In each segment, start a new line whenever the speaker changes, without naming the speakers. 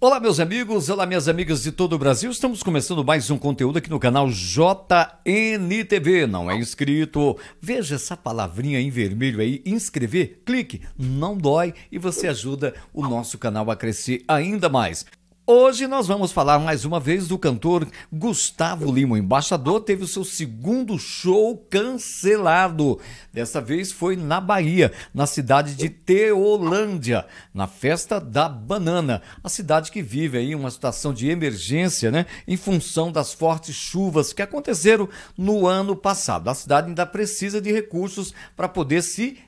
Olá, meus amigos, olá, minhas amigas de todo o Brasil. Estamos começando mais um conteúdo aqui no canal JNTV. Não é inscrito? Veja essa palavrinha em vermelho aí, inscrever, clique, não dói e você ajuda o nosso canal a crescer ainda mais. Hoje nós vamos falar mais uma vez do cantor Gustavo Lima. O embaixador teve o seu segundo show cancelado. Dessa vez foi na Bahia, na cidade de Teolândia, na festa da banana. A cidade que vive aí uma situação de emergência, né? Em função das fortes chuvas que aconteceram no ano passado. A cidade ainda precisa de recursos para poder se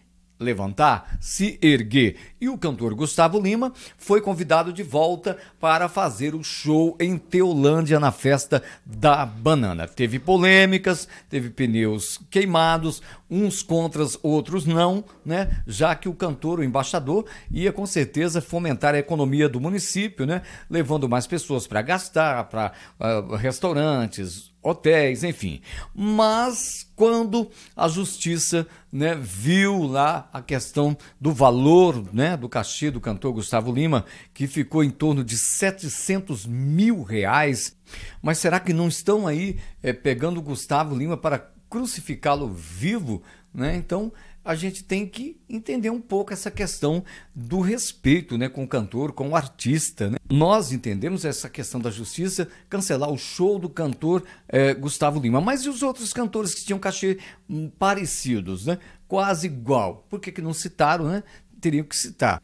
levantar, se erguer. E o cantor Gustavo Lima foi convidado de volta para fazer o show em Teolândia na festa da banana. Teve polêmicas, teve pneus queimados, uns contra outros não, né? Já que o cantor, o embaixador, ia com certeza fomentar a economia do município, né? Levando mais pessoas para gastar, para uh, ah, restaurantes, hotéis, enfim. Mas quando a justiça né, viu lá a questão do valor né, do cachê do cantor Gustavo Lima, que ficou em torno de 700 mil reais, mas será que não estão aí é, pegando Gustavo Lima para crucificá-lo vivo? Né? Então a gente tem que entender um pouco essa questão do respeito né, com o cantor, com o artista. Né? Nós entendemos essa questão da justiça, cancelar o show do cantor eh, Gustavo Lima. Mas e os outros cantores que tinham cachê hum, parecidos, né? quase igual? Por que, que não citaram? Né? Teriam que citar.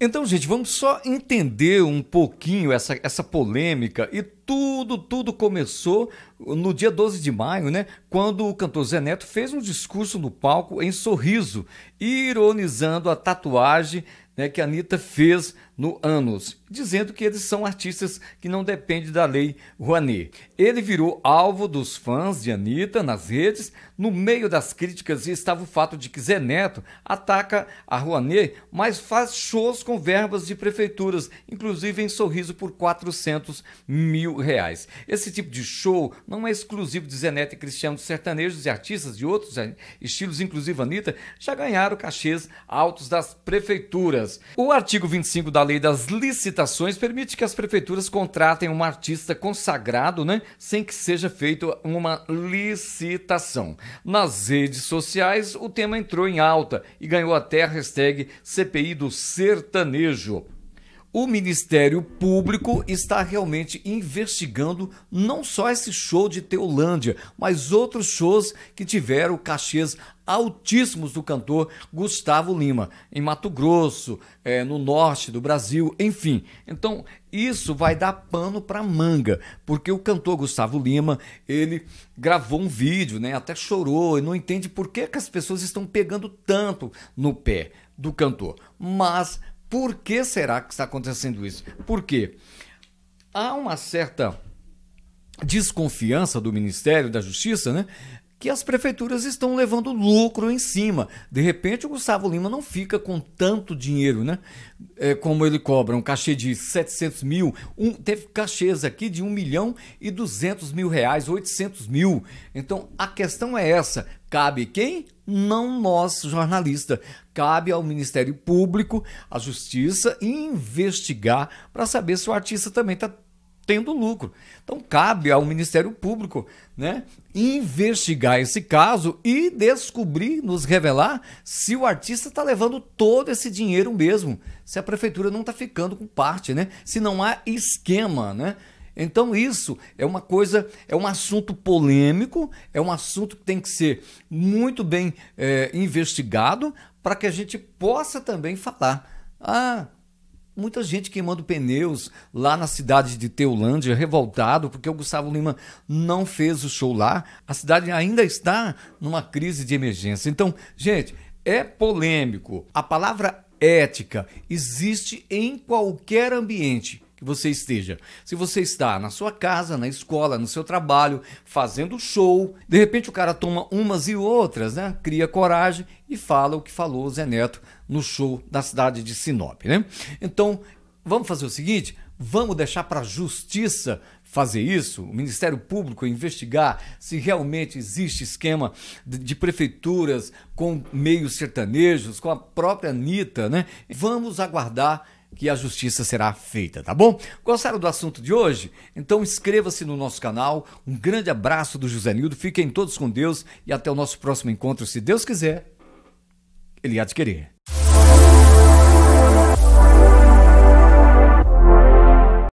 Então, gente, vamos só entender um pouquinho essa, essa polêmica e tudo, tudo começou no dia 12 de maio, né? Quando o cantor Zé Neto fez um discurso no palco em sorriso, ironizando a tatuagem né, que a Anitta fez no Anos, dizendo que eles são artistas que não dependem da lei Rouanet. Ele virou alvo dos fãs de Anitta nas redes. No meio das críticas estava o fato de que Zé Neto ataca a Rouanet, mas faz shows com verbas de prefeituras, inclusive em sorriso por 400 mil mil reais. Esse tipo de show não é exclusivo de Zenete e Cristiano, dos sertanejos e artistas de outros eh, estilos, inclusive Anitta, já ganharam cachês altos das prefeituras. O artigo 25 da Lei das Licitações permite que as prefeituras contratem um artista consagrado, né, sem que seja feita uma licitação. Nas redes sociais, o tema entrou em alta e ganhou até a hashtag CPI do Sertanejo o Ministério Público está realmente investigando não só esse show de Teolândia, mas outros shows que tiveram cachês altíssimos do cantor Gustavo Lima, em Mato Grosso, é, no norte do Brasil, enfim. Então, isso vai dar pano para manga, porque o cantor Gustavo Lima, ele gravou um vídeo, né, até chorou e não entende por que, que as pessoas estão pegando tanto no pé do cantor. Mas por que será que está acontecendo isso? Porque há uma certa desconfiança do Ministério da Justiça, né? que as prefeituras estão levando lucro em cima. De repente, o Gustavo Lima não fica com tanto dinheiro, né? É, como ele cobra, um cachê de 700 mil, um, teve cachês aqui de 1 milhão e 200 mil reais, 800 mil. Então, a questão é essa. Cabe quem? Não nós, jornalista. Cabe ao Ministério Público, à Justiça, investigar para saber se o artista também está tendo lucro. Então cabe ao Ministério Público, né, investigar esse caso e descobrir, nos revelar se o artista está levando todo esse dinheiro mesmo, se a prefeitura não está ficando com parte, né, se não há esquema, né. Então isso é uma coisa, é um assunto polêmico, é um assunto que tem que ser muito bem é, investigado para que a gente possa também falar. Ah, muita gente queimando pneus lá na cidade de Teolândia, revoltado porque o Gustavo Lima não fez o show lá. A cidade ainda está numa crise de emergência. Então, gente, é polêmico. A palavra ética existe em qualquer ambiente que você esteja. Se você está na sua casa, na escola, no seu trabalho, fazendo show, de repente o cara toma umas e outras, né? Cria coragem e fala o que falou o Zé Neto no show da cidade de Sinop, né? Então, vamos fazer o seguinte, vamos deixar para a justiça fazer isso, o Ministério Público investigar se realmente existe esquema de, de, prefeituras com meios sertanejos, com a própria Anitta, né? Vamos aguardar que a justiça será feita, tá bom? Gostaram do assunto de hoje? Então inscreva-se no nosso canal. Um grande abraço do José Nildo. Fiquem todos com Deus e até o nosso próximo encontro, se Deus quiser. Ele há de querer.